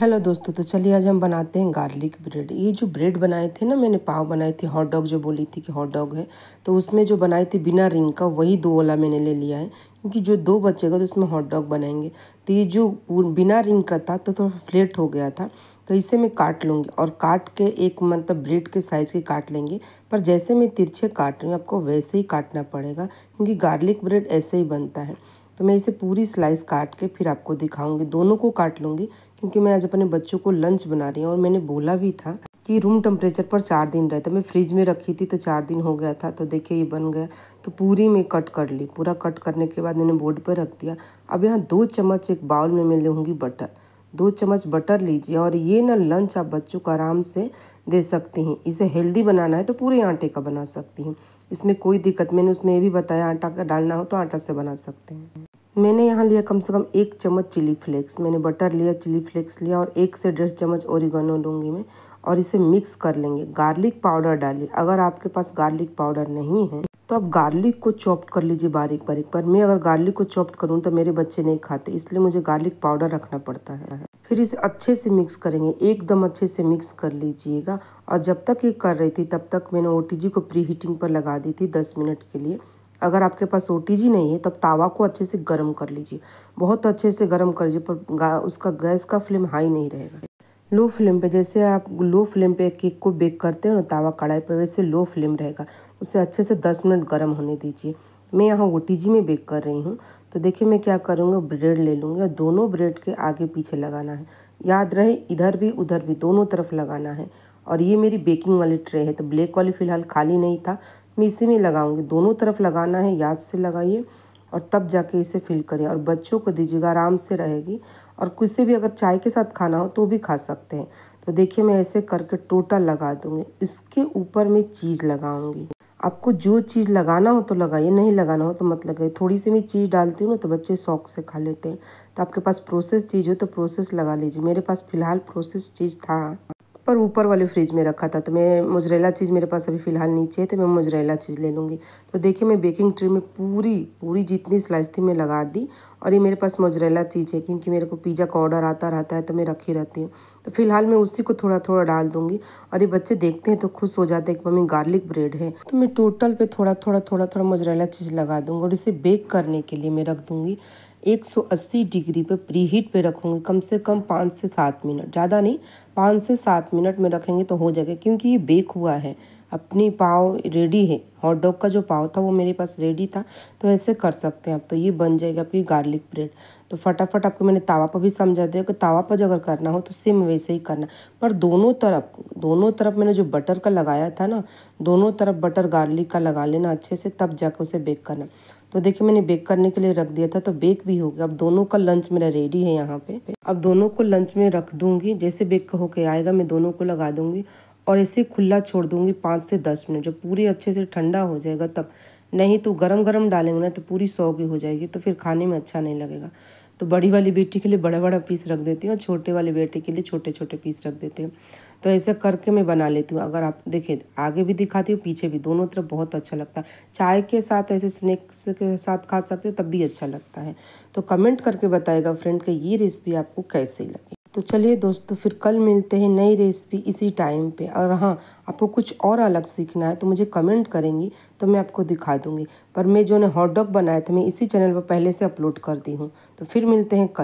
hello दोस्तों तो चलिए आज हम बनाते हैं गार्लिक ब्रेड ये जो ब्रेड बनाए थे ना मैंने पाव बनाए थे हॉट डॉग जो बोली थी कि हॉट डॉग है तो उसमें जो बनाए थे बिना रिंग का वही दो वाला मैंने ले लिया है क्योंकि जो दो बचेगा तो उसमें हॉट डॉग बनाएंगे तो ये जो बिना रिंग का था तो थोड़ा तो फ्लेट हो गया था तो इसे मैं काट लूँगी और काट के एक मतलब ब्रेड के साइज़ के काट लेंगे पर जैसे मैं तिरछे काट रही हूँ आपको वैसे ही काटना पड़ेगा क्योंकि गार्लिक ब्रेड ऐसे ही बनता है तो मैं इसे पूरी स्लाइस काट के फिर आपको दिखाऊंगी दोनों को काट लूँगी क्योंकि मैं आज अपने बच्चों को लंच बना रही हूँ और मैंने बोला भी था कि रूम टेम्परेचर पर चार दिन रहता मैं फ्रिज में रखी थी तो चार दिन हो गया था तो देखिए ये बन गया तो पूरी मैं कट कर ली पूरा कट करने के बाद मैंने बोर्ड पर रख दिया अब यहाँ दो चम्मच एक बाउल में मैं लूँगी बटर दो चम्मच बटर लीजिए और ये ना लंच आप बच्चों को आराम से दे सकती हैं इसे हेल्दी बनाना है तो पूरे आटे का बना सकती हूँ इसमें कोई दिक्कत मैंने उसमें ये भी बताया आटा का डालना हो तो आटा से बना सकते हैं मैंने यहाँ लिया कम से कम एक चम्मच चिली फ्लेक्स मैंने बटर लिया चिली फ्लेक्स लिया और एक से डेढ़ चम्मच ओरिगनो लूँगी मैं और इसे मिक्स कर लेंगे गार्लिक पाउडर डालिए अगर आपके पास गार्लिक पाउडर नहीं है तो आप गार्लिक को चॉप कर लीजिए बारीक बारीक पर मैं अगर गार्लिक को चॉप करूँ तो मेरे बच्चे नहीं खाते इसलिए मुझे गार्लिक पाउडर रखना पड़ता है फिर इसे अच्छे से मिक्स करेंगे एकदम अच्छे से मिक्स कर लीजिएगा और जब तक ये कर रही थी तब तक मैंने ओ को प्री हीटिंग पर लगा दी थी दस मिनट के लिए अगर आपके पास ओ नहीं है तब तावा को अच्छे से गर्म कर लीजिए बहुत अच्छे से गर्म कर लीजिए पर उसका गैस का फ्लेम हाई नहीं रहेगा लो फ्लेम पे जैसे आप लो फ्लेम पे केक को बेक करते हैं ना तावा कढ़ाई पर वैसे लो फ्लेम रहेगा उसे अच्छे से दस मिनट गर्म होने दीजिए मैं यहाँ ओ में बेक कर रही हूँ तो देखिए मैं क्या करूँगा ब्रेड ले लूँगी और दोनों ब्रेड के आगे पीछे लगाना है याद रहे इधर भी उधर भी दोनों तरफ लगाना है और ये मेरी बेकिंग वाली ट्रे है तो ब्लैक वाली फ़िलहाल खाली नहीं था मैं इसी में लगाऊँगी दोनों तरफ लगाना है याद से लगाइए और तब जाके इसे फिल करें और बच्चों को दीजिएगा आराम से रहेगी और कुछ से भी अगर चाय के साथ खाना हो तो भी खा सकते हैं तो देखिए मैं ऐसे करके टोटल लगा दूँगी इसके ऊपर मैं चीज़ लगाऊँगी आपको जो चीज़ लगाना हो तो लगाइए नहीं लगाना हो तो मत लगाइए थोड़ी सी मैं चीज़ डालती हूँ ना तो बच्चे शौक से खा लेते हैं तो आपके पास प्रोसेस चीज़ हो तो प्रोसेस लगा लीजिए मेरे पास फ़िलहाल प्रोसेस चीज़ था पर ऊपर वाले फ्रिज में रखा था तो मैं मुजरेला चीज़ मेरे पास अभी फ़िलहाल नीचे है तो मैं मुजरेला चीज़ ले लूँगी तो देखिए मैं बेकिंग ट्रे में पूरी पूरी जितनी स्लाइस थी मैं लगा दी और ये मेरे पास मुजरेला चीज़ है क्योंकि मेरे को पिज़्ज़ा का ऑर्डर आता रहता है तो मैं रखी रहती हूँ तो फिलहाल मैं उसी को थोड़ा थोड़ा डाल दूँगी और ये बच्चे देखते हैं तो खुश हो जाते हैं कि मम्मी गार्लिक ब्रेड है तो मैं टोटल पर थोड़ा थोड़ा थोड़ा थोड़ा मुजरेला चीज़ लगा दूँगी और इसे बेक करने के लिए मैं रख दूँगी 180 डिग्री पे प्री हीट पर रखूँगी कम से कम पाँच से सात मिनट ज़्यादा नहीं पाँच से सात मिनट में रखेंगे तो हो जाएगा क्योंकि ये बेक हुआ है अपनी पाव रेडी है हॉट डॉग का जो पाव था वो मेरे पास रेडी था तो ऐसे कर सकते हैं आप तो ये बन जाएगा आपकी गार्लिक ब्रेड तो फटाफट आपको मैंने तावा पर भी समझा दिया कि तावा पर अगर करना हो तो सेम वैसे ही करना पर दोनों तरफ दोनों तरफ मैंने जो बटर का लगाया था ना दोनों तरफ बटर गार्लिक का लगा लेना अच्छे से तब जाकर उसे बेक करना तो देखिए मैंने बेक करने के लिए रख दिया था तो बेक भी हो गया अब दोनों का लंच मेरा रेडी है यहाँ पे अब दोनों को लंच में रख दूंगी जैसे बेक होके आएगा मैं दोनों को लगा दूंगी और इसे खुला छोड़ दूंगी पाँच से दस मिनट जब पूरी अच्छे से ठंडा हो जाएगा तब नहीं तो गरम गरम डालेंगे ना तो पूरी सौगी हो जाएगी तो फिर खाने में अच्छा नहीं लगेगा तो बड़ी वाली बेटी के लिए बड़ा बड़ा पीस रख देती हूँ और छोटे वाले बेटे के लिए छोटे छोटे पीस रख देते हैं तो ऐसा करके मैं बना लेती हूँ अगर आप देखिए आगे भी दिखाती हूँ पीछे भी दोनों तरफ बहुत अच्छा लगता है चाय के साथ ऐसे स्नैक्स के साथ खा सकते तब भी अच्छा लगता है तो कमेंट करके बताएगा फ्रेंड कि ये रेसिपी आपको कैसे लगी तो चलिए दोस्तों फिर कल मिलते हैं नई रेसिपी इसी टाइम पे और हाँ आपको कुछ और अलग सीखना है तो मुझे कमेंट करेंगी तो मैं आपको दिखा दूँगी पर मैं जो ने हॉट डॉग बनाया था मैं इसी चैनल पर पहले से अपलोड कर दी हूँ तो फिर मिलते हैं कल